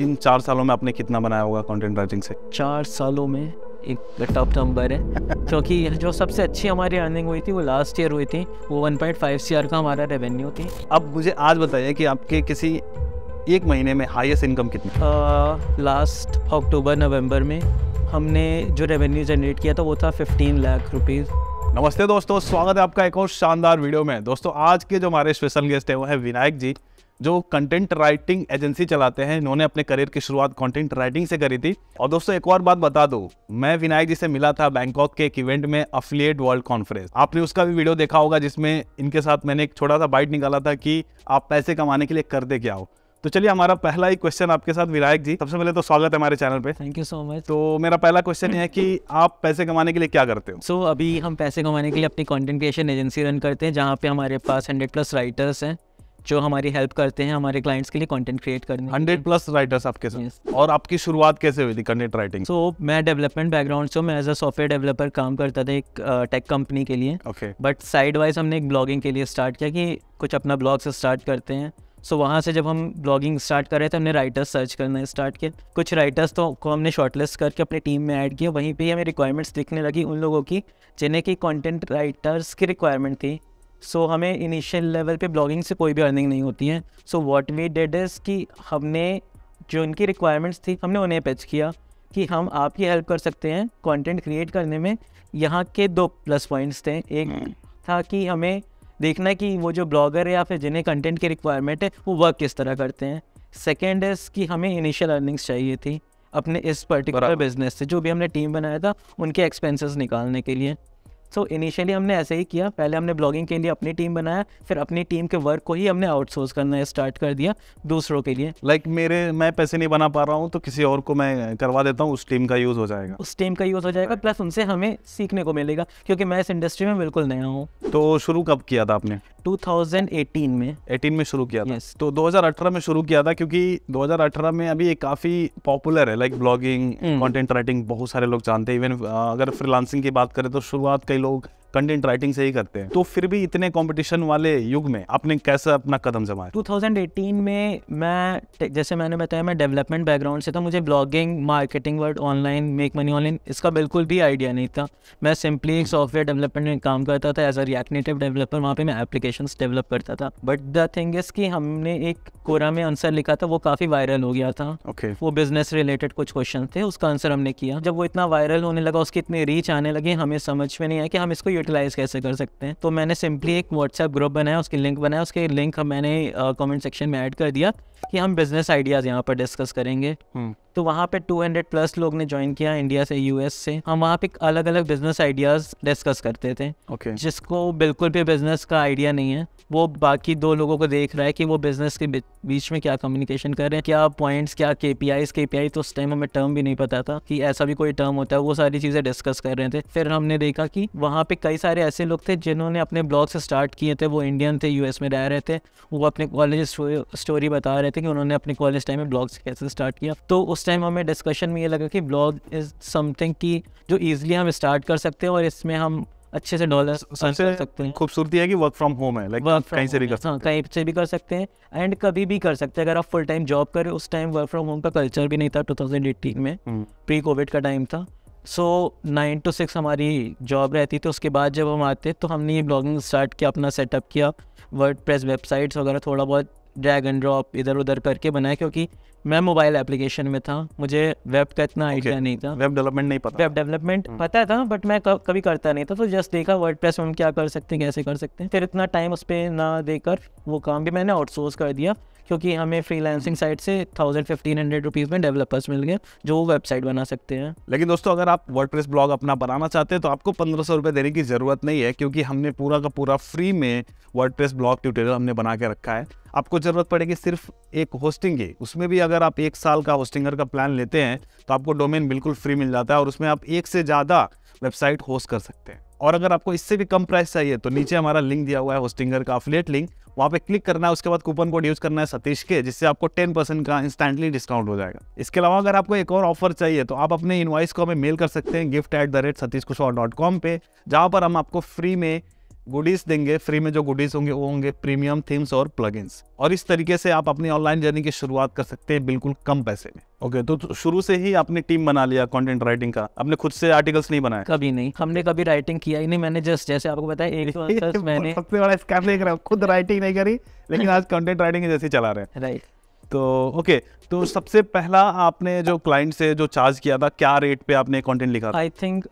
इन चार सालों में आपने कितना बनाया होगा कंटेंट राइटिंग से चार सालों में एक टॉप नंबर है क्योंकि जो सबसे अच्छी हमारी अर्निंग हुई थी वो लास्ट ईयर हुई थी वो 1.5 पॉइंट का हमारा रेवेन्यू थी अब मुझे आज बताइए कि आपके किसी एक महीने में हाईएस्ट इनकम कितनी लास्ट अक्टूबर नवंबर में हमने जो रेवेन्यू जनरेट किया था वो था 15 लाख रुपीज़ नमस्ते दोस्तों स्वागत है आपका एक और शानदार वीडियो में दोस्तों आज के जो हमारे स्पेशल गेस्ट हैं वो है विनायक जी जो कंटेंट राइटिंग एजेंसी चलाते हैं इन्होंने अपने करियर की शुरुआत कंटेंट राइटिंग से करी थी और दोस्तों एक और बात बता दो मैं विनायक जी से मिला था बैंकॉक के एक इवेंट में अफिलियट वर्ल्ड कॉन्फ्रेंस आपने उसका भी वीडियो देखा होगा जिसमें इनके साथ मैंने एक छोटा सा बाइट निकाला था कि आप पैसे कमाने के लिए कर दे क्या हो तो चलिए हमारा पहला ही क्वेश्चन आपके साथ विनायक जी सबसे पहले तो स्वागत है हमारे चैनल पे थैंक यू सो मच तो मेरा पहला क्वेश्चन है कि आप पैसे कमाने के लिए क्या करते हो सो so, अभी हम पैसे कमाने के लिए अपनी कंटेंट क्रिएशन एजेंसी रन करते हैं जहाँ पे हमारे पास हंड्रेड प्लस राइटर्स हैं जो हमारी हेल्प करते हैं हमारे क्लाइंट्स के लिए कंटेंट क्रिएट करने हंड्रेड प्लस राइटर्स आपके साथ yes. और आपकी शुरुआत कैसे हुई थी कंटेंट राइटिंग सो so, मैं डेवलपमेंट बैकग्राउंड से मैं एज अ सॉफ्टवेयर डेवलपर काम करता था एक टेक uh, कंपनी के लिए ओके बट साइड वाइज हमने एक ब्लॉगिंग के लिए स्टार्ट किया कि कुछ अपना ब्लॉग से स्टार्ट करते हैं सो so, वहाँ से जब हम ब्लॉगिंग स्टार्ट कर रहे थे हमने राइटर्स सर्च करना स्टार्ट किया कुछ राइटर्स तो को हमने शॉर्टलिस्ट करके अपने टीम में ऐड किया वहीं पे हमें रिक्वायरमेंट्स दिखने लगी उन लोगों की जिन्हें की कंटेंट राइटर्स की रिक्वायरमेंट थी सो so, हमें इनिशियल लेवल पे ब्लॉगिंग से कोई भी अर्निंग नहीं होती है so what we did is कि हमने जो उनकी रिक्वायरमेंट्स थी हमने उन्हें पेच किया कि हम आपकी हेल्प कर सकते हैं कंटेंट क्रिएट करने में यहाँ के दो प्लस पॉइंट्स थे एक हम्म। था कि हमें देखना कि वो जो ब्लॉगर है या फिर जिन्हें कंटेंट की रिक्वायरमेंट है वो वर्क किस तरह करते हैं सेकेंड इज़ कि हमें इनिशियल अर्निंग्स चाहिए थी अपने इस पर्टिकुलर बिजनेस से जो भी हमने टीम बनाया था उनके एक्सपेंसेस निकालने के लिए सो so, इनिशियली हमने ऐसे ही किया पहले हमने ब्लॉगिंग के लिए अपनी टीम बनाया फिर अपनी टीम के वर्क को ही हमने आउटसोर्स करना स्टार्ट कर दिया दूसरों के लिए लाइक like मेरे मैं पैसे नहीं बना पा रहा हूँ तो किसी और को मैं करवा देता हूँ उस टीम का यूज़ हो जाएगा उस टीम का यूज़ हो जाएगा प्लस उनसे हमें सीखने को मिलेगा क्योंकि मैं इस इंडस्ट्री में बिल्कुल नया हूँ तो शुरू कब किया था आपने 2018 में 18 में शुरू किया था yes. तो 2018 में शुरू किया था क्योंकि 2018 में अभी ये काफ़ी पॉपुलर है लाइक ब्लॉगिंग कंटेंट राइटिंग बहुत सारे लोग जानते हैं इवन अगर फ्रीलांसिंग की बात करें तो शुरुआत कई लोग कंटेंट राइटिंग से ही करते हैं तो फिर भी इतने कंपटीशन वाले युग में आपने कैसे अपना कदम जमाया 2018 में मैं जैसे मैंने बताया मैं डेवलपमेंट बैकग्राउंड से था मुझे blogging marketing word online make money online इसका बिल्कुल भी आइडिया नहीं था मैं सिंपली एक सॉफ्टवेयर डेवलपमेंट में काम करता था as a React Native developer वहाँ पे मैं एप्लीकेशन डेवलप करता था बट द थिंग इज की हमने एक कोरा में आंसर लिखा था वो काफ़ी वायरल हो गया था ओके okay. वो बिजनेस रिलेटेड कुछ क्वेश्चन थे उसका आंसर हमने किया जब वो इतना वायरल होने लगा उसकी इतनी रीच आने लगी हमें समझ में नहीं आया कि हम इसको यूटिलाइज कैसे कर सकते हैं तो मैंने सिंपली एक व्हाट्सएप ग्रुप बनाया उसकी लिंक बनाया उसके लिंक मैंने कमेंट सेक्शन में ऐड कर दिया कि हम बिजनेस आइडियाज़ यहाँ पर डिस्कस करेंगे हम्म। तो वहाँ पे 200 प्लस लोग ने ज्वाइन किया इंडिया से यूएस से हम वहाँ पे अलग अलग बिजनेस आइडियाज़ डिस्कस करते थे okay. जिसको बिल्कुल भी बिजनेस का आइडिया नहीं है वो बाकी दो लोगों को देख रहा है कि वो बिजनेस के बीच में क्या कम्युनिकेशन कर रहे हैं क्या पॉइंट्स क्या के पी के पी आई तो उस टाइम हमें टर्म भी नहीं पता था कि ऐसा भी कोई टर्म होता है वो सारी चीज़ें डिस्कस कर रहे थे फिर हमने देखा कि वहाँ पे कई सारे ऐसे लोग थे जिन्होंने अपने ब्लॉग से स्टार्ट किए थे वो इंडियन थे यूएस में रह रहे थे वो अपने कॉलेज स्टोरी बता रहे रहे थे कि उन्होंने अपने कॉलेज टाइम में ब्लॉग्स कैसे स्टार्ट किया तो उस टाइम हमें डिस्कशन में ये लगा कि ब्लॉग इज़ समथिंग की जो ईजिली हम स्टार्ट कर सकते हैं और इसमें हम अच्छे से डॉलर सबसे सकते हैं खूबसूरती है कि वर्क फ्रॉम होम है लाइक like कहीं से भी कर हाँ, सकते हैं कहीं से भी कर सकते हैं एंड कभी भी कर सकते हैं अगर आप फुल टाइम जॉब करें उस टाइम वर्क फ्रॉम होम का कल्चर भी नहीं था 2018 में प्री हम्म। कोविड का टाइम था सो नाइन टू सिक्स हमारी जॉब रहती थी उसके बाद जब हम आते तो हमने ये ब्लॉगिंग स्टार्ट किया अपना सेटअप किया वर्ड प्रेस वेबसाइट्स वगैरह थोड़ा बहुत ड्रैग एंड ड्रॉप इधर उधर करके बनाया क्योंकि मैं मोबाइल एप्लीकेशन में था मुझे वेब का इतना आइडिया okay. नहीं था वेब डेवलपमेंट नहीं पता वेब डेवलपमेंट hmm. पता था बट मैं कभी करता नहीं था तो जस्ट देखा वर्ड प्रेस में हम क्या कर सकते हैं कैसे कर सकते हैं फिर इतना टाइम उस पर ना देकर वो काम भी मैंने आउटसोर्स कर दिया क्योंकि हमें फ्रीलांसिंग साइट से थाउजेंड फिफ्टीन हंड्रेड रुपीज़ में डेवलपर्स मिल गए जो वेबसाइट बना सकते हैं लेकिन दोस्तों अगर आप वर्ड ब्लॉग अपना बनाना चाहते हैं तो आपको पंद्रह सौ रुपये देने की ज़रूरत नहीं है क्योंकि हमने पूरा का पूरा फ्री में वर्ड ब्लॉग ट्यूटोरियल हमने बना के रखा है आपको ज़रूरत पड़ेगी सिर्फ एक होस्टिंग की उसमें भी अगर आप एक साल का होस्टिंगर का प्लान लेते हैं तो आपको डोमेन बिल्कुल फ्री मिल जाता है और उसमें आप एक से ज़्यादा वेबसाइट होस्ट कर सकते हैं और अगर आपको इससे भी कम प्राइस चाहिए तो नीचे हमारा लिंक दिया हुआ है होस्टिंगर का अफिलियट लिंक वहाँ पे क्लिक करना है उसके बाद कूपन कोड यूज करना है सतीश के जिससे आपको टेन परसेंट का इंस्टेंटली डिस्काउंट हो जाएगा इसके अलावा अगर आपको एक और ऑफर चाहिए तो आप अपने इन्वाइस को हमें मेल कर सकते हैं gift at the rate Satish Kushwaha dot com पे जहाँ पर हम आपको फ्री में गुडीज देंगे फ्री में जो गुडीज होंगे वो होंगे प्रीमियम थीम्स और प्लग और इस तरीके से आप अपनी ऑनलाइन जर्नी की शुरुआत कर सकते हैं बिल्कुल कम पैसे में ओके okay, तो तो शुरू से ही आपने टीम बना लिया कंटेंट राइटिंग का आपने खुद से आर्टिकल्स नहीं बनाए कभी नहीं हमने कभी राइटिंग किया ही नहीं मैंने जस्ट जैसे आपको बताया एक मैंने सबसे बड़ा स्कैम देख रहा हूँ खुद राइटिंग नहीं करी लेकिन आज कंटेंट राइटिंग जैसे चला रहे हैं राइट तो ओके okay, तो सबसे पहला आपने जो क्लाइंट से जो चार्ज किया था क्या रेट पे आपने कंटेंट लिखा I think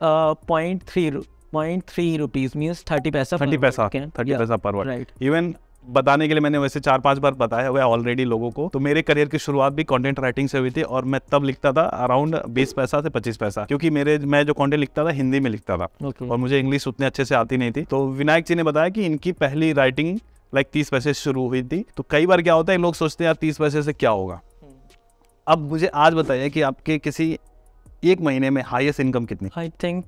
point three point three rupees means thirty पैसा थर्टी पैसा थर्टी पैसा पर वर्ड इवन बताने के लिए मैंने वैसे चार पांच बार बताया हुआ है ऑलरेडी लोगों को तो मेरे करियर की शुरुआत भी कंटेंट राइटिंग से हुई थी और मैं तब लिखता था अराउंड बीस पैसा से पच्चीस पैसा क्योंकि मेरे मैं जो कंटेंट लिखता था हिंदी में लिखता था okay. और मुझे इंग्लिश उतने अच्छे से आती नहीं थी तो विनायक जी ने बताया कि इनकी पहली राइटिंग लाइक तीस पैसे शुरू हुई थी तो कई बार क्या होता है लोग सोचते हैं यार तीस पैसे से क्या होगा hmm. अब मुझे आज बताइए कि आपके किसी एक महीने में हाईएस्ट इनकम कितनी I think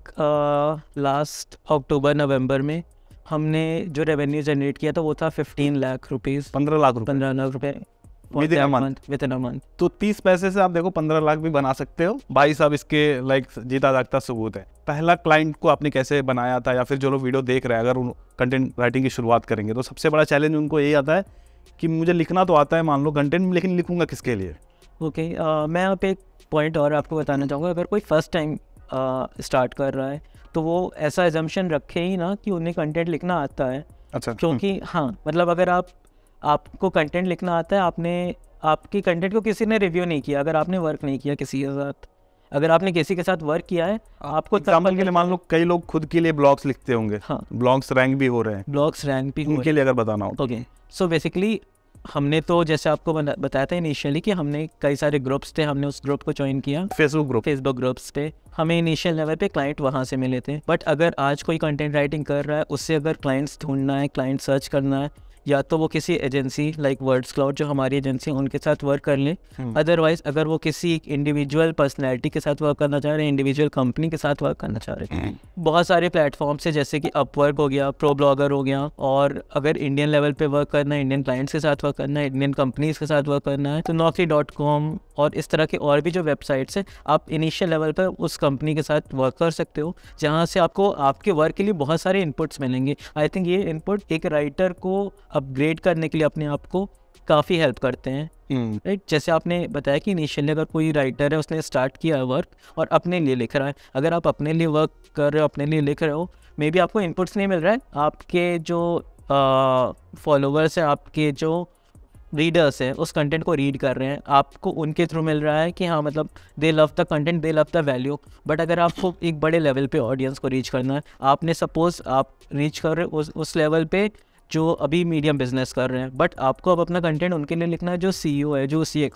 last October November में हमने जो रेवेन्यू जनरेट किया था वो था फिफ्टीन लाख रुपीज़ पंद्रह लाख पंद्रह लाख रुपए तो तीस पैसे से आप देखो पंद्रह लाख भी बना सकते हो भाई साहब इसके लाइक जीता जागता सबूत है पहला क्लाइंट को आपने कैसे बनाया था या फिर जो लोग वीडियो देख रहे हैं अगर उन कंटेंट राइटिंग की शुरुआत करेंगे तो सबसे बड़ा चैलेंज उनको यही आता है कि मुझे लिखना तो आता है मान लो कंटेंट लेकिन लिखूंगा किसके लिए ओके okay, uh, मैं आप एक पॉइंट और आपको बताना चाहूँगा अगर कोई फर्स्ट टाइम स्टार्ट कर रहा है तो वो ऐसा एजम्पन रखे ही ना कि उन्हें कंटेंट लिखना आता है अच्छा क्योंकि हम्म। हाँ मतलब अगर आप आपको कंटेंट लिखना आता है आपने आपके कंटेंट को किसी ने रिव्यू नहीं किया अगर आपने वर्क नहीं किया किसी के साथ अगर आपने किसी के साथ वर्क किया है आपको एग्जाम्पल के लिए मान लो कई लोग खुद के लिए ब्लॉग्स लिखते होंगे हाँ ब्लॉग्स रैंक भी हो रहे हैं ब्लॉग्स रैंक भी उनके लिए अगर बताना हो ओके सो बेसिकली हमने तो जैसे आपको बताया था इनिशियली कि हमने कई सारे ग्रुप्स थे हमने उस ग्रुप को ज्वाइन किया फेसबुक ग्रुप फेसबुक ग्रुप्स पे हमें इनिशियल लेवल पे क्लाइंट वहाँ से मिले थे बट अगर आज कोई कंटेंट राइटिंग कर रहा है उससे अगर क्लाइंट्स ढूंढना है क्लाइंट सर्च करना है या तो वो किसी एजेंसी लाइक वर्ड्स क्लाउड जो हमारी एजेंसी उनके साथ वर्क कर लें अदरवाइज hmm. अगर वो किसी इंडिविजुअल पर्सनैलिटी के साथ वर्क करना चाह रहे हैं इंडिविजुअल कंपनी के साथ वर्क करना चाह रहे हैं hmm. बहुत सारे प्लेटफॉर्म्स है जैसे कि अपवर्क हो गया प्रो ब्लॉगर हो गया और अगर इंडियन लेवल पर वर्क करना है इंडियन क्लाइंट्स के साथ वर्क करना है इंडियन कंपनीज के साथ वर्क करना है तो नौकरी डॉट कॉम और इस तरह के और भी जो वेबसाइट्स हैं आप इनिशियल लेवल पर उस कंपनी के साथ वर्क कर सकते हो जहाँ से आपको आपके वर्क के लिए बहुत सारे इनपुट्स मिलेंगे आई थिंक ये इनपुट एक राइटर को अपग्रेड करने के लिए अपने आप को काफ़ी हेल्प करते हैं राइट हम्म। जैसे आपने बताया कि इनिशियली अगर कोई राइटर है उसने स्टार्ट किया है वर्क और अपने लिए लिख रहा है अगर आप अपने लिए वर्क कर रहे हो अपने लिए लिख रहे हो मे बी आपको इनपुट्स नहीं मिल रहा है आपके जो फॉलोवर्स हैं आपके जो रीडर्स हैं उस कंटेंट को रीड कर रहे हैं आपको उनके थ्रू मिल रहा है कि हाँ मतलब they love the content they love the value but अगर आपको एक बड़े लेवल पे ऑडियंस को रीच करना है आपने सपोज़ आप रीच कर रहे उस उस लेवल पे जो अभी मीडियम बिजनेस कर रहे हैं बट आपको अब अपना कंटेंट उनके लिए लिखना है जो सी है जो सी है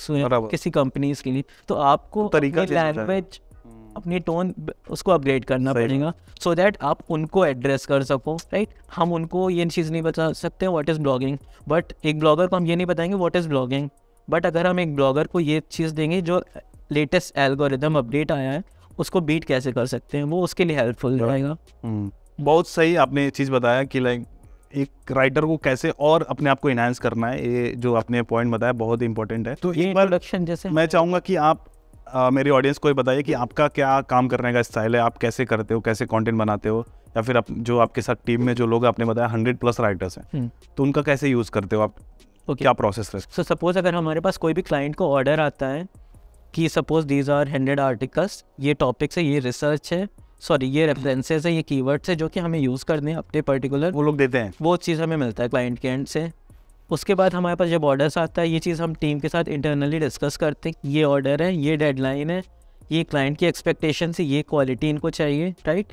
किसी कंपनीज के लिए तो आपको लैंग्वेज तो अपनी टोन उसको अपग्रेड करना पड़ेगा सो दैट आप उनको एड्रेस कर सको राइट right? हम उनको ये चीज़ नहीं बता सकते वॉट इज़ ब्लॉगिंग बट एक ब्लॉगर को हम ये नहीं बताएंगे वॉट इज़ ब्लॉगिंग बट अगर हम एक ब्लॉगर को ये चीज़ देंगे जो लेटेस्ट एल्गोरिदम अपडेट आया है उसको बीट कैसे कर सकते हैं वो उसके लिए हेल्पफुल रहेगा हम्म, बहुत सही आपने चीज़ बताया कि लाइक एक राइटर को कैसे और अपने आप को इनहेंस करना है ये जो आपने पॉइंट बताया बहुत ही इंपॉर्टेंट है तो ये बार जैसे मैं चाहूँगा कि आप आ, मेरे ऑडियंस को ये बताइए कि आपका क्या काम करने का स्टाइल है आप कैसे करते हो कैसे कंटेंट बनाते हो या फिर आप जो आपके साथ टीम में जो लोग आपने बताया हंड्रेड प्लस राइटर्स हैं हम्म। तो उनका कैसे यूज़ करते हो आप okay. क्या प्रोसेस है सो सपोज़ अगर हमारे पास कोई भी क्लाइंट को ऑर्डर आता है कि suppose these are hundred articles ये टॉपिक्स है ये रिसर्च है सॉरी ये रेफरेंसेज है ये कीवर्ड्स है जो कि हमें यूज़ करने हैं अपने पर्टिकुलर वो लोग देते हैं वो चीज़ हमें मिलता है क्लाइंट के एंड से उसके बाद हमारे पास जब ऑर्डर्स आता है ये चीज़ हम टीम के साथ इंटरनली डिस्कस करते हैं ये ऑर्डर है ये डेडलाइन है ये क्लाइंट की एक्सपेक्टेशन से ये क्वालिटी इनको चाहिए राइट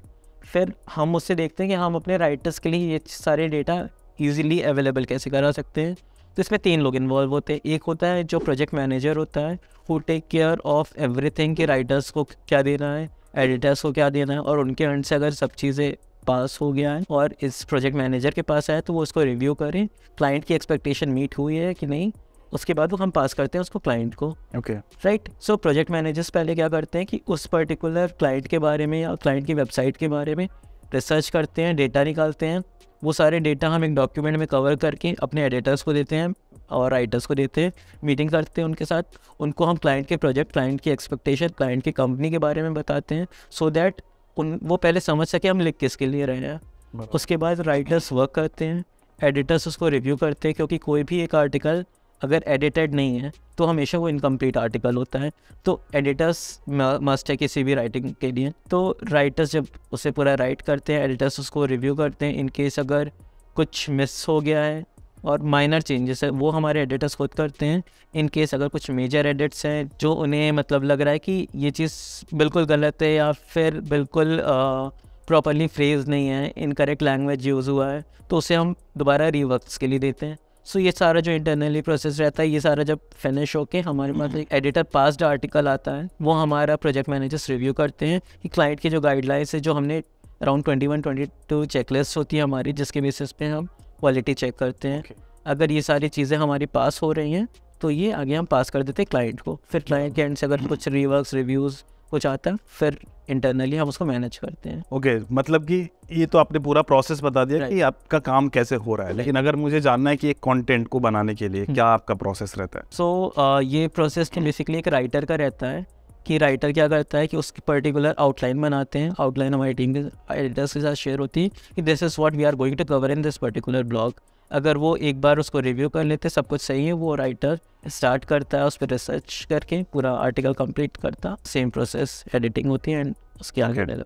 फिर हम उससे देखते हैं कि हम अपने राइटर्स के लिए ये सारे डेटा ईजिली अवेलेबल कैसे करा सकते हैं तो इसमें तीन लोग इन्वॉल्व होते हैं एक होता है जो प्रोजेक्ट मैनेजर होता है who take care of every के राइटर्स को क्या देना है एडिटर्स को क्या देना है और उनके अंड से अगर सब चीज़ें पास हो गया है और इस प्रोजेक्ट मैनेजर के पास आया तो वो उसको रिव्यू करें क्लाइंट की एक्सपेक्टेशन मीट हुई है कि नहीं उसके बाद वो हम पास करते हैं उसको क्लाइंट को okay right so project managers पहले क्या करते हैं कि उस पर्टिकुलर क्लाइंट के बारे में या क्लाइंट की वेबसाइट के बारे में रिसर्च करते हैं डेटा निकालते हैं वो सारे डेटा हम एक डॉक्यूमेंट में कवर करके अपने एडिटर्स को देते हैं और राइटर्स को देते हैं मीटिंग करते हैं उनके साथ उनको हम क्लाइंट के प्रोजेक्ट क्लाइंट की एक्सपेक्टेशन क्लाइंट की कंपनी के बारे में बताते हैं सो so दैट उन वो पहले समझ सके हम लिख किसके लिए रहे हैं उसके बाद राइटर्स वर्क करते हैं एडिटर्स उसको रिव्यू करते हैं क्योंकि कोई भी एक आर्टिकल अगर एडिटेड नहीं है तो हमेशा वो इनकम्प्लीट आर्टिकल होता है तो एडिटर्स मस्ट है किसी भी राइटिंग के लिए तो राइटर्स जब उसे पूरा राइट करते हैं एडिटर्स उसको रिव्यू करते हैं इनकेस अगर कुछ मिस हो गया है और माइनर चेंजेस है वो हमारे एडिटर्स खुद करते हैं इन केस अगर कुछ मेजर एडिट्स हैं जो उन्हें मतलब लग रहा है कि ये चीज़ बिल्कुल गलत है या फिर बिल्कुल प्रॉपरली फ्रेज नहीं है इनकरेक्ट लैंग्वेज यूज़ हुआ है तो उसे हम दोबारा रीवर्क्स के लिए देते हैं सो so, ये सारा जो इंटरनली प्रोसेस रहता है ये सारा जब फिनिश होके हमारे पास एक एडिटर पास्ड आर्टिकल आता है वो हमारा प्रोजेक्ट मैनेजर्स रिव्यू करते हैं कि क्लाइंट की जो गाइडलाइंस है जो हमने around twenty one twenty two checklist होती है हमारी जिसके बेसिस पे हम क्वालिटी चेक करते हैं okay. अगर ये सारी चीज़ें हमारी पास हो रही हैं तो ये आगे हम पास कर देते हैं क्लाइंट को फिर क्लाइंट के एंड से अगर कुछ रिवर्क रिव्यूज़ कुछ आता है फिर इंटरनली हम उसको मैनेज करते हैं ओके okay, मतलब कि ये तो आपने पूरा प्रोसेस बता दिया right. कि आपका काम कैसे हो रहा है लेकिन अगर मुझे जानना है कि एक कंटेंट को बनाने के लिए हम्म। क्या आपका प्रोसेस रहता है सो so, uh, ये प्रोसेस बेसिकली एक राइटर का रहता है कि राइटर क्या करता है कि उसकी पर्टिकुलर आउटलाइन बनाते हैं आउटलाइन हमारी टीम के एडिटर्स के साथ शेयर होती है कि this is what we are going to cover in this particular blog अगर वो एक बार उसको रिव्यू कर लेते सब कुछ सही है वो राइटर स्टार्ट करता है उस पर रिसर्च करके पूरा आर्टिकल कंप्लीट करता सेम प्रोसेस एडिटिंग होती है एंड उसके आगे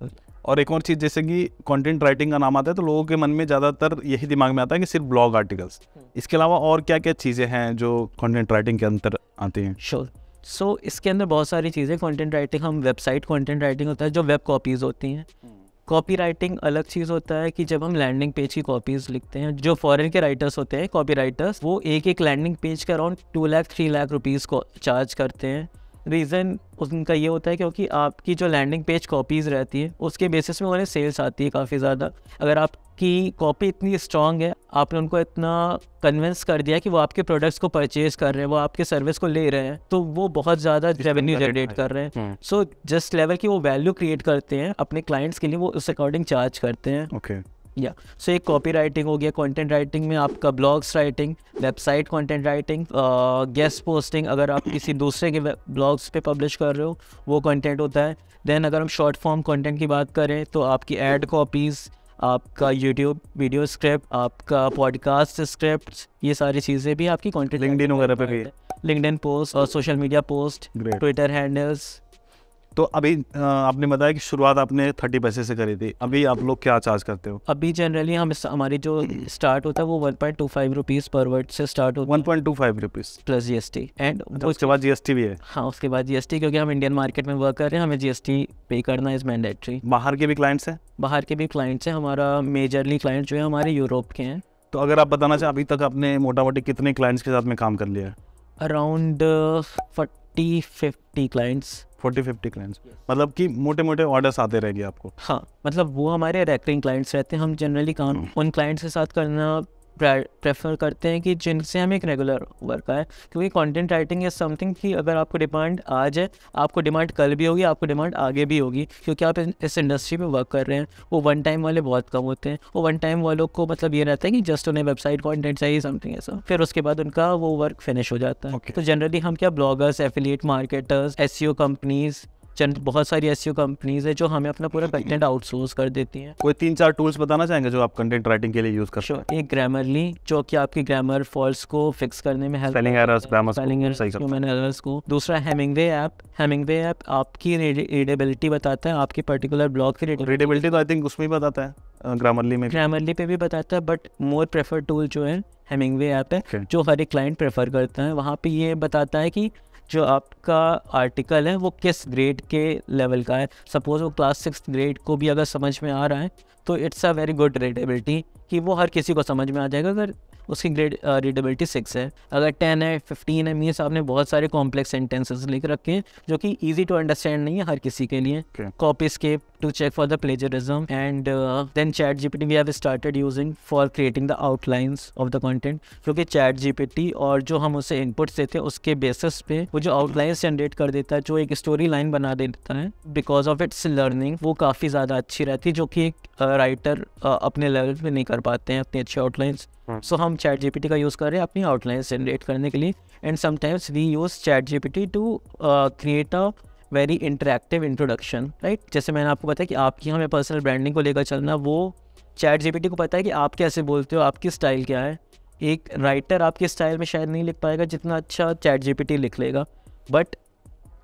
और एक और चीज़ जैसे कि कंटेंट राइटिंग का नाम आता है तो लोगों के मन में ज़्यादातर यही दिमाग में आता है कि सिर्फ ब्लॉग हम्म। आर्टिकल्स इसके अलावा और क्या क्या चीज़ें हैं जो कंटेंट राइटिंग के अंतर आती हैं श्योर sure. सो so, इसके अंदर बहुत सारी चीज़ें कंटेंट राइटिंग हम वेबसाइट कंटेंट राइटिंग होता है जो वेब कॉपीज़ होती हैं कॉपी हम्म। राइटिंग अलग चीज़ होता है कि जब हम लैंडिंग पेज की कॉपीज़ लिखते हैं जो फॉरेन के राइटर्स होते हैं कॉपी राइटर्स वो एक एक लैंडिंग पेज के around two lakh three lakh rupees को चार्ज करते हैं रीज़न उनका ये होता है क्योंकि आपकी जो लैंडिंग पेज कॉपीज़ रहती है उसके बेसिस में उन्हें सेल्स आती है काफ़ी ज़्यादा अगर आप कि कॉपी इतनी स्ट्रांग है आपने उनको इतना कन्विंस कर दिया कि वो आपके प्रोडक्ट्स को परचेज कर रहे हैं वो आपके सर्विस को ले रहे हैं तो वो बहुत ज़्यादा रेवेन्यू जनरेट कर रहे हैं सो जस्ट लेवल की वो वैल्यू क्रिएट करते हैं अपने क्लाइंट्स के लिए वो उस अकॉर्डिंग चार्ज करते हैं ओके या सो एक कॉपी राइटिंग हो गया कंटेंट राइटिंग में आपका blogs writing website content writing guest posting अगर आप किसी दूसरे के ब्लॉग्स पे पब्लिश कर रहे हो वो कंटेंट होता है देन अगर हम शॉर्ट फॉर्म कंटेंट की बात करें तो आपकी एड कॉपीज़ आपका यूट्यूब वीडियो स्क्रिप्ट आपका पॉडकास्ट स्क्रिप्ट ये सारी चीज़ें भी आपकी कॉन्टेंट लिंक वगैरह पे भी लिंकड पोस्ट और social media post Twitter handles तो अभी आपने बताया कि शुरुआत आपने थर्टी पैसे से करी थी अभी आप लोग क्या चार्ज करते हो अभी जनरली हम हमारी जो स्टार्ट होता है वो one point two five rupees per word से स्टार्ट होता है one point two five rupees plus G S T and उसके बाद जी भी है हाँ उसके बाद जी क्योंकि हम इंडियन मार्केट में वर्क कर रहे हैं हमें जी पे करना इज़ मैंडेटरी बाहर के भी क्लाइंट्स हैं बाहर के भी क्लाइंट्स हैं हमारा मेजरली क्लाइंट जो है हमारे यूरोप के हैं तो अगर आप बताना चाहें अभी तक आपने मोटा मोटी कितने क्लाइंट्स के साथ में काम कर लिया है around forty fifty clients forty fifty clients मतलब कि मोटे मोटे ऑर्डर्स आते रहेंगे आपको हाँ मतलब वो हमारे रेकरिंग क्लाइंट्स रहते हैं हम जनरली काम हम्म। उन क्लाइंट्स के साथ करना प्रेफर करते हैं कि जिनसे हम एक रेगुलर वर्क आए क्योंकि कंटेंट राइटिंग या समथिंग की अगर आपको डिमांड आज है आपको डिमांड कल भी होगी आपको डिमांड आगे भी होगी क्योंकि आप इस इंडस्ट्री में वर्क कर रहे हैं वो वन टाइम वाले बहुत कम होते हैं वो वन टाइम वालों को मतलब ये रहता है कि जस्ट उन्हें वेबसाइट कॉन्टेंट चाहिए समथिंग ऐसा फिर उसके बाद उनका वो वर्क फिनिश हो जाता है okay. तो जनरली हम क्या bloggers affiliate marketers SaaS companies चंद बहुत सारी ऐसी कंपनीज है जो हमें अपना पूरा कंटेंट आउटसोर्स कर देती हैं कोई तीन चार टूल्स बताना चाहेंगे जो आप कंटेंट राइटिंग के लिए यूज कर sure, एक ग्रामरली जो कि आपके ग्रामर फॉल्ट को फिक्स करने में हेल्प एरर्स को दूसरा हेमिंगवे ऐप हेमिंगवे ऐप आपकी रीडेबिलिटी बताता है आपकी पर्टिकुलर ब्लॉग की रीडेबिलिटी तो आई थिंक उसमें बताता है ग्रामरली में ग्रामरली पे भी बताता है बट मोर प्रेफर टूल जो है हेमिंगवे ऐप है जो हर एक क्लाइंट प्रेफर करता है वहाँ पे ये बताता है कि जो आपका आर्टिकल है वो किस ग्रेड के लेवल का है सपोज़ वो क्लास सिक्स ग्रेड को भी अगर समझ में आ रहा है तो it's a very good readability कि वो हर किसी को समझ में आ जाएगा अगर उसकी ग्रेड रीडेबिलिटी सिक्स है अगर टेन है फिफ्टीन है मीन्स आपने बहुत सारे कॉम्प्लेक्स सेंटेंसेस लिख रखे हैं जो कि ईजी टू अंडरस्टैंड नहीं है हर किसी के लिए Copyscape to check for the plagiarism and uh, then ChatGPT we have started using for creating the outlines of the content क्योंकि ChatGPT और जो हम उसे इनपुट्स देते हैं उसके बेसिस पे वो जो आउटलाइंस जनरेट कर देता है जो एक स्टोरी लाइन बना देता है बिकॉज ऑफ इट्स लर्निंग वो काफ़ी ज़्यादा अच्छी रहती है जो कि एक राइटर uh, uh, अपने लेवल पे नहीं कर पाते हैं अपनी अच्छी आउटलाइंस सो so, हम चैट जीपीटी का यूज़ कर रहे हैं अपनी आउटलाइंस जनरेट करने के लिए and sometimes we use ChatGPT to create a very interactive introduction right जैसे मैंने आपको बताया कि आपकी हमें पर्सनल ब्रांडिंग को लेकर चलना वो चैट जीपीटी को पता है कि आप कैसे बोलते हो आपकी स्टाइल क्या है एक राइटर आपके स्टाइल में शायद नहीं लिख पाएगा जितना अच्छा चैट जीपीटी लिख लेगा बट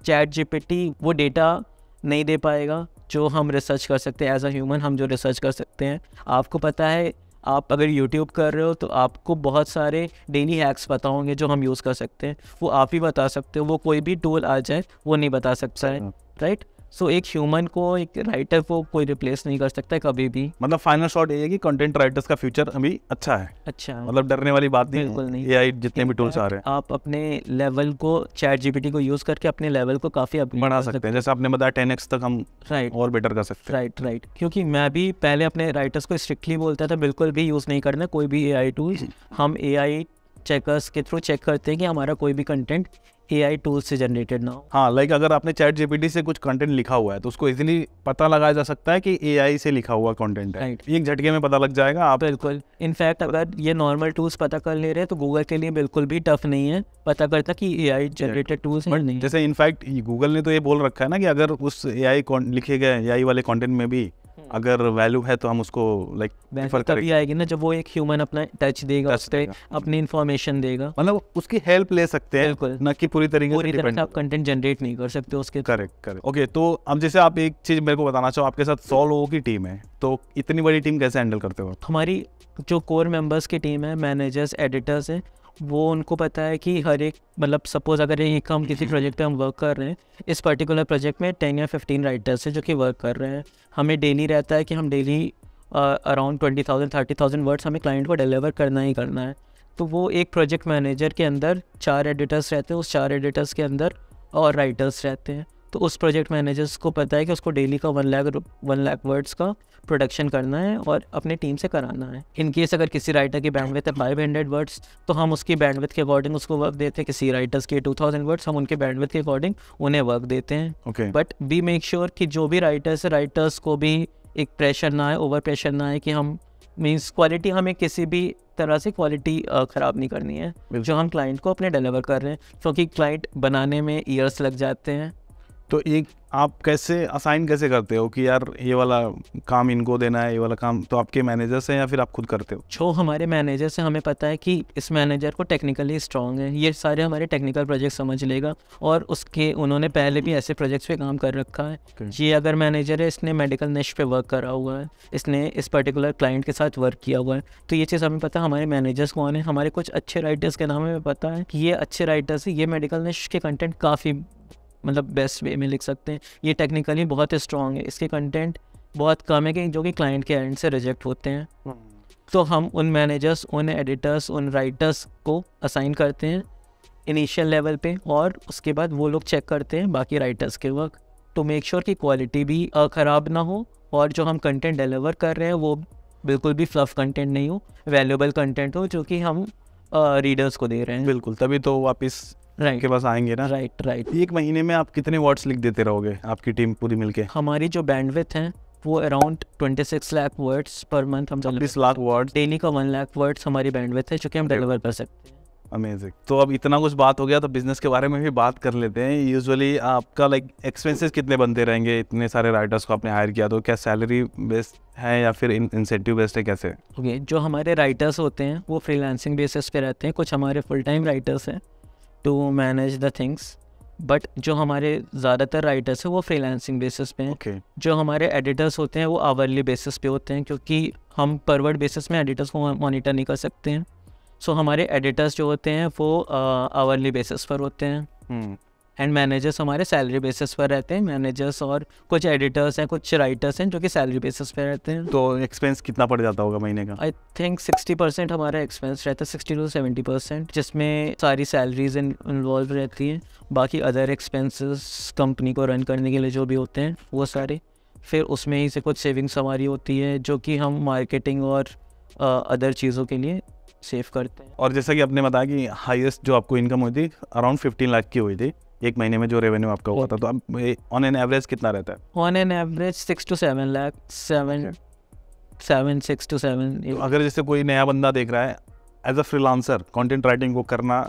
चैट जीपीटी वो डेटा नहीं दे पाएगा जो हम रिसर्च कर सकते हैं एज अ ह्यूमन हम जो रिसर्च कर सकते हैं आपको पता है आप अगर यूट्यूब कर रहे हो तो आपको बहुत सारे डेली हैक्स पता होंगे जो हम यूज़ कर सकते हैं वो आप ही बता सकते हो वो कोई भी टूल आ जाए वो नहीं बता सकता है राइट हम्म। right? सो एक ह्यूमन को एक राइटर को कोई रिप्लेस नहीं कर सकता है कभी भी मतलब फाइनल शॉट ये है कि कंटेंट राइटर्स का फ्यूचर अभी अच्छा है अच्छा मतलब डरने वाली बात नहीं बिल्कुल नहीं एआई जितने भी टूल्स आ रहे हैं आप अपने लेवल को चैट जीपीटी को यूज करके अपने लेवल को काफी बढ़ा सकते हैं जैसे आपने बताया टेन तक हम राइट और बेटर कर सकते हैं राइट राइट क्योंकि मैं भी पहले अपने राइटर्स को स्ट्रिक्टली बोलता था बिल्कुल भी यूज नहीं करना कोई भी ए टूल हम्म। हम ए चेकर्स के थ्रू चेक करते हैं कि हमारा कोई भी कंटेंट ए आई टूल से जनरेटेड ना हो हाँ लाइक अगर आपने चैट जीपीटी से कुछ कंटेंट लिखा हुआ है तो उसको इजिली पता लगाया जा सकता है कि ए आई से लिखा हुआ कंटेंट है right. एक झटके में पता लग जाएगा आप बिल्कुल इनफैक्ट अगर ये नॉर्मल टूल्स पता कर ले रहे हैं तो गूगल के लिए बिल्कुल भी टफ नहीं है पता करता कि ए आई जनरेटेड टूल्स नहीं जैसे इनफैक्ट गूगल ने तो ये बोल रखा है ना कि अगर उस ए आई लिखे गए ए आई वाले कॉन्टेंट में भी अगर वैल्यू है तो हम उसको लाइक like, तभी आएगी ना जब वो एक ह्यूमन अपना टच देगा उस अपनी इन्फॉर्मेशन देगा मतलब उसकी हेल्प ले सकते हैं ना कि पूरी तरीके से आप कंटेंट जनरेट नहीं कर सकते उसके करेक्ट करेक्ट ओके तो हम जैसे आप एक चीज़ मेरे को बताना चाहो आपके साथ सौ लोगों की टीम है तो इतनी बड़ी टीम कैसे हैंडल करते हो हमारी जो कोर मेंबर्स की टीम है मैनेजर्स एडिटर्स हैं वो उनको पता है कि हर एक मतलब सपोज़ अगर एक हम किसी प्रोजेक्ट पे हम वर्क कर रहे हैं इस पर्टिकुलर प्रोजेक्ट में टेन या फिफ्टीन राइटर्स हैं जो कि वर्क कर रहे हैं हमें डेली रहता है कि हम daily around twenty thousand thirty thousand words हमें क्लाइंट को डिलीवर करना ही करना है तो वो एक प्रोजेक्ट मैनेजर के अंदर चार एडिटर्स रहते हैं उस चार एडिटर्स के अंदर और राइटर्स रहते हैं तो उस प्रोजेक्ट मैनेजर्स को पता है कि उसको डेली का one lakh one lakh words का प्रोडक्शन करना है और अपनी टीम से कराना है इन केस अगर किसी राइटर की बैंडविथ है फाइव हंड्रेड वर्ड्स तो हम उसकी बैंडविथ के अकॉर्डिंग उसको वर्क देते हैं किसी राइटर्स के टू थाउजेंड वर्ड्स हम उनके बैंडविथ के अकॉर्डिंग उन्हें वर्क देते हैं बट वी मेक श्योर कि जो भी राइटर्स है राइटर्स को भी एक प्रेशर ना आए ओवर प्रेशर ना आए कि हम मीन्स क्वालिटी हमें किसी भी तरह से क्वालिटी ख़राब नहीं करनी है जो हम क्लाइंट को अपने डिलीवर कर रहे हैं क्योंकि क्लाइंट बनाने में ईयर्स लग जाते हैं तो एक आप कैसे असाइन कैसे करते हो कि यार ये वाला काम इनको देना है ये वाला काम तो आपके मैनेजर से या फिर आप खुद करते हो जो हमारे मैनेजर से हमें पता है कि इस मैनेजर को टेक्निकली स्ट्रांग है ये सारे हमारे टेक्निकल प्रोजेक्ट समझ लेगा और उसके उन्होंने पहले भी ऐसे प्रोजेक्ट्स पे काम कर रखा है okay. ये अगर मैनेजर है इसने मेडिकल नेश पे वर्क करा हुआ है इसने इस पर्टिकुलर क्लाइंट के साथ वर्क किया हुआ है तो ये चीज़ हमें पता है हमारे मैनेजर्स कौन है हमारे कुछ अच्छे राइटर्स के नाम हमें पता है कि ये अच्छे राइटर्स है ये मेडिकल नेश के कंटेंट काफ़ी मतलब बेस्ट वे में लिख सकते हैं ये टेक्निकली बहुत स्ट्रॉन्ग है इसके कंटेंट बहुत कम है कि जो कि क्लाइंट के एंड से रिजेक्ट होते हैं hmm. तो हम उन मैनेजर्स उन एडिटर्स उन राइटर्स को असाइन करते हैं इनिशियल लेवल पे और उसके बाद वो लोग चेक करते हैं बाकी राइटर्स के वर्क टू मेक श्योर कि क्वालिटी भी ख़राब ना हो और जो हम कंटेंट डिलीवर कर रहे हैं वो बिल्कुल भी फ्लफ कंटेंट नहीं हो वैल्यूबल कंटेंट हो जो कि हम रीडर्स को दे रहे हैं बिल्कुल तभी तो वापस right. आपके पास आएंगे ना राइट राइट तो एक महीने में आप कितने वर्ड्स लिख देते रहोगे आपकी टीम पूरी मिलके हमारी जो बैंडविथ है वो around 26 lakh words per month हम छब्बीस लाख वर्ड्स डेली का वन लाख वर्ड्स हमारी बैंडविथ है जो कि हम डिलीवर कर सकते हैं अमेजिंग तो अब इतना कुछ बात हो गया तो बिजनेस के बारे में भी बात कर लेते हैं यूजुअली आपका लाइक like, एक्सपेंसेस कितने बनते रहेंगे इतने सारे राइटर्स को आपने हायर किया तो क्या सैलरी बेस्ड है या फिर इंसेंटिव बेस्ड है कैसे ओके okay, जो हमारे राइटर्स होते हैं वो फ्रीलांसिंग बेसिस पे रहते हैं कुछ हमारे फुल टाइम राइटर्स हैं to manage the things but जो हमारे ज़्यादातर राइटर्स हैं वो फ्रीलांसिंग बेसिस पे हैं okay. जो हमारे एडिटर्स होते हैं वो आवरली बेसिस पे होते हैं क्योंकि हम परवर्ड बेसिस में एडिटर्स को मॉनिटर नहीं कर सकते हैं सो so, हमारे एडिटर्स जो होते हैं वो आवरली बेसिस पर होते हैं hmm. एंड मैनेजर्स हमारे सैलरी बेसिस पर रहते हैं मैनेजर्स और कुछ एडिटर्स हैं कुछ राइटर्स हैं जो कि सैलरी बेसिस पर रहते हैं तो एक्सपेंस कितना पड़ जाता होगा महीने का आई थिंक सिक्सटी परसेंट हमारा एक्सपेंस रहता है सिक्सटी टू सेवेंटी परसेंट जिसमें सारी सैलरीज इन्वॉल्व रहती हैं बाकी अदर एक्सपेंसेस कंपनी को रन करने के लिए जो भी होते हैं वो सारे फिर उसमें ही से कुछ सेविंग्स हमारी होती है जो कि हम मार्केटिंग और अदर uh, चीज़ों के लिए सेव करते हैं और जैसा कि आपने बताया कि हाईएस्ट जो आपको इनकम हुई थी अराउंड फिफ्टीन लाख की हुई थी एक महीने में जो रेवेन्यू आपका हुआ था तो ऑन एन एवरेज कितना रहता है on an average six to seven lakh seven seven six to seven अगर जैसे कोई नया बंदा देख रहा है as a freelancer content writing को करना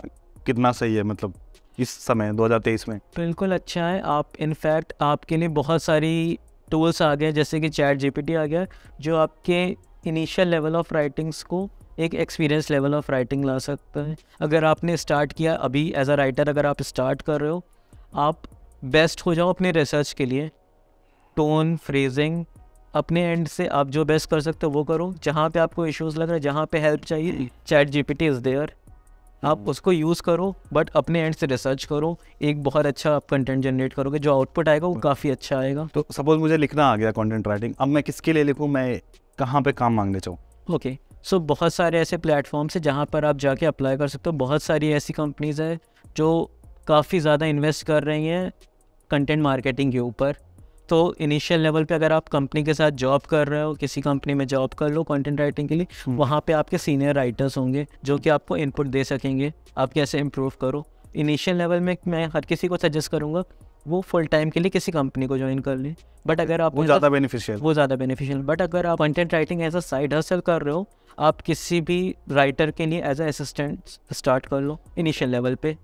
कितना सही है मतलब इस समय 2023 में बिल्कुल अच्छा है आप इनफैक्ट आपके लिए बहुत सारी टूल्स आ गए जैसे कि चैट जीपीटी आ गया जो आपके इनिशियल लेवल ऑफ राइटिंग्स को एक एक्सपीरियंस लेवल ऑफ राइटिंग ला सकते हैं अगर आपने स्टार्ट किया अभी एज अ राइटर अगर आप स्टार्ट कर रहे हो आप बेस्ट हो जाओ अपने रिसर्च के लिए टोन फ्रेजिंग अपने एंड से आप जो बेस्ट कर सकते हो वो करो जहाँ पे आपको इश्यूज लग रहे हैं जहाँ पे हेल्प चाहिए चैट जीपीटी इज़ देयर आप hmm. उसको यूज़ करो बट अपने एंड से रिसर्च करो एक बहुत अच्छा आप कंटेंट जनरेट करोगे जो आउटपुट आएगा वो काफ़ी अच्छा आएगा तो सपोज मुझे लिखना आ गया कंटेंट राइटिंग अब मैं किसके लिए लिखूँ मैं कहाँ पे काम मांगने चाहूँ ओके okay. सो so, बहुत सारे ऐसे प्लेटफॉर्म्स हैं जहाँ पर आप जाके अप्लाई कर सकते हो बहुत सारी ऐसी कंपनीज़ हैं जो काफ़ी ज़्यादा इन्वेस्ट कर रही हैं कंटेंट मार्केटिंग के ऊपर तो इनिशियल लेवल पे अगर आप कंपनी के साथ जॉब कर रहे हो किसी कंपनी में जॉब कर लो कंटेंट राइटिंग के लिए हम्म। वहाँ पे आपके सीनियर राइटर्स होंगे जो कि आपको इनपुट दे सकेंगे आप कैसे इम्प्रूव करो इनिशियल लेवल में मैं हर किसी को सजेस्ट करूँगा वो फुल टाइम के लिए किसी कंपनी को ज्वाइन कर लें बट अगर आप वो ज़्यादा बेनिफिशियल वो ज़्यादा बेनिफिशियल बट अगर आप content writing as a side hustle कर रहे हो आप किसी भी राइटर के लिए एज असिस्टेंट स्टार्ट कर लो इनिशियल लेवल पे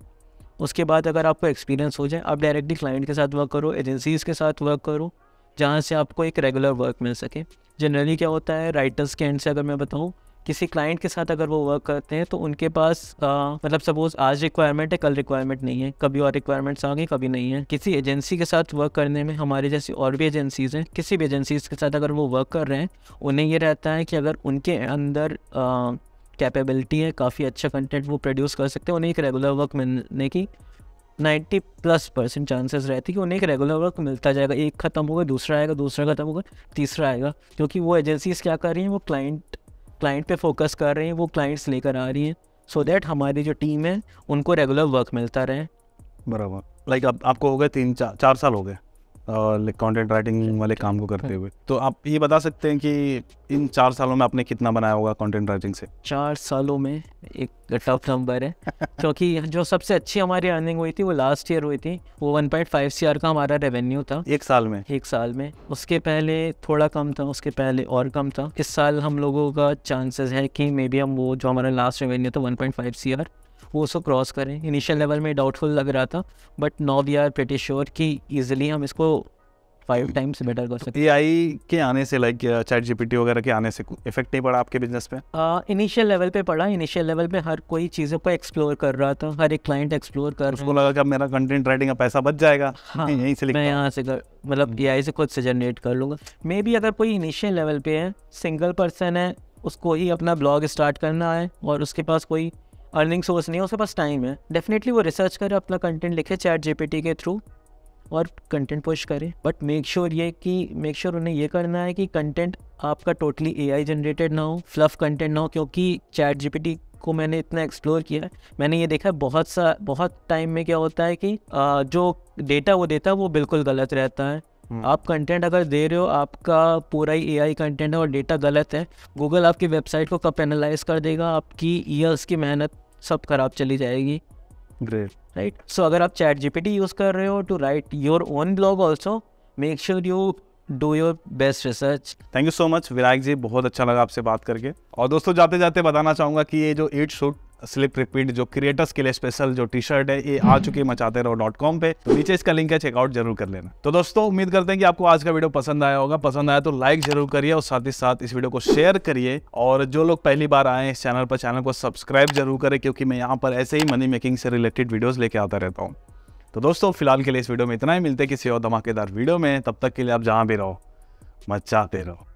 उसके बाद अगर आपको एक्सपीरियंस हो जाए आप डायरेक्टली क्लाइंट के साथ वर्क करो एजेंसीज़ के साथ वर्क करो जहाँ से आपको एक रेगुलर वर्क मिल सके जनरली क्या होता है राइटर्स के एंड से अगर मैं बताऊँ किसी क्लाइंट के साथ अगर वो वर्क करते हैं तो उनके पास मतलब सपोज आज रिक्वायरमेंट है कल रिक्वायरमेंट नहीं है कभी और रिक्वायरमेंट्स आ गई कभी नहीं है किसी एजेंसी के साथ वर्क करने में हमारे जैसी और भी एजेंसीज हैं किसी भी एजेंसीज के साथ अगर वो वर्क कर रहे हैं उन्हें ये रहता है कि अगर उनके अंदर कैपेबिलिटी है काफ़ी अच्छा कंटेंट वो प्रोड्यूस कर सकते हैं उन्हें एक रेगुलर वर्क मिलने की नाइन्टी प्लस परसेंट चांसेस रहती है कि उन्हें एक रेगुलर वर्क मिलता जाएगा एक खत्म होगा दूसरा आएगा दूसरा खत्म होगा तीसरा आएगा क्योंकि वो एजेंसीज क्या कर रही हैं वो क्लाइंट क्लाइंट पे फोकस कर रहे हैं वो क्लाइंट्स लेकर आ रही हैं सो दैट हमारी जो टीम है उनको रेगुलर वर्क मिलता रहे बराबर लाइक like, अब आप, आपको हो गए तीन चार चार साल हो गए कंटेंट राइटिंग वाले काम को करते हुए तो आप ये बता सकते हैं कि इन चार सालों में आपने कितना बनाया होगा कंटेंट राइटिंग से चार सालों में एक टफ नंबर है क्योंकि जो सबसे अच्छी हमारी अर्निंग हुई थी वो लास्ट ईयर हुई थी वो 1.5 पॉइंट का हमारा रेवेन्यू था एक साल में एक साल में उसके पहले थोड़ा कम था उसके पहले और कम था इस साल हम लोगों का चांसेस है कि मे बी हम वो जो हमारा लास्ट रेवेन्यू था वन पॉइंट वो उसको क्रॉस करें इनिशियल लेवल में डाउटफुल लग रहा था but now we are pretty sure कि ईजिली हम इसको फाइव टाइम्स बेटर कर सकते हैं आई के आने से लाइक चैट जीपीटी वगैरह के आने से इफेक्ट नहीं पड़ा आपके बिजनेस पे इनिशियल uh, लेवल पे पड़ा इनिशियल लेवल पे हर कोई चीज़ों को एक्सप्लोर कर रहा था हर एक क्लाइंट एक्सप्लोर कर उसको लगा कि मेरा कंटेंट राइटिंग का पैसा बच जाएगा हाँ, यहीं से मैं यहाँ से कर मतलब ए से खुद से जनरेट कर लूँगा मे बी अगर कोई इनिशियल लेवल पे है सिंगल पर्सन है उसको ही अपना ब्लॉग स्टार्ट करना है और उसके पास कोई अर्निंग सोर्स नहीं है उसके पास टाइम है डेफिनेटली वो रिसर्च करे अपना कंटेंट लिखे चैट जीपीटी के थ्रू और कंटेंट पोस्ट करें बट मेक श्योर ये कि मेक श्योर sure उन्हें ये करना है कि कंटेंट आपका टोटली ए आई जनरेटेड ना हो फ्लफ कंटेंट ना हो क्योंकि चैट जीपीटी को मैंने इतना एक्सप्लोर किया है मैंने ये देखा है बहुत सा बहुत टाइम में क्या होता है कि आ, जो डेटा वो देता है वो बिल्कुल गलत रहता है हम्म। आप कंटेंट अगर दे रहे हो आपका पूरा ही एआई कंटेंट है और डेटा गलत है गूगल आपकी वेबसाइट को कब एनालाइज कर देगा आपकी ईयर्स की मेहनत सब खराब चली जाएगी ग्रेट राइट सो अगर आप चैट जीपीटी यूज़ कर रहे हो to write your own blog also make sure you do your best research thank you so much Virag ji बहुत अच्छा लगा आपसे बात करके और दोस्तों जाते जाते बताना चाहूँगा कि ये जो एट शूट स्लिप रिपीट जो क्रिएटर्स के लिए स्पेशल जो टी शर्ट है ये आ चुकी है मचाते रहो डॉट कॉम पे तो नीचे इसका लिंक है चेकआउट जरूर कर लेना तो दोस्तों उम्मीद करते हैं कि आपको आज का वीडियो पसंद आया होगा पसंद आया तो लाइक जरूर करिए और साथ ही साथ इस वीडियो को शेयर करिए और जो लोग पहली बार आए इस चैनल पर चैनल को सब्सक्राइब जरूर करें क्योंकि मैं यहाँ पर ऐसे ही मनी मेकिंग से रिलेटेड वीडियोज़ लेके आता रहता हूँ तो दोस्तों फिलहाल के लिए इस वीडियो में इतना ही मिलते किसी और धमाकेदार वीडियो में तब तक के लिए आप जहाँ भी रहो मचाते रहो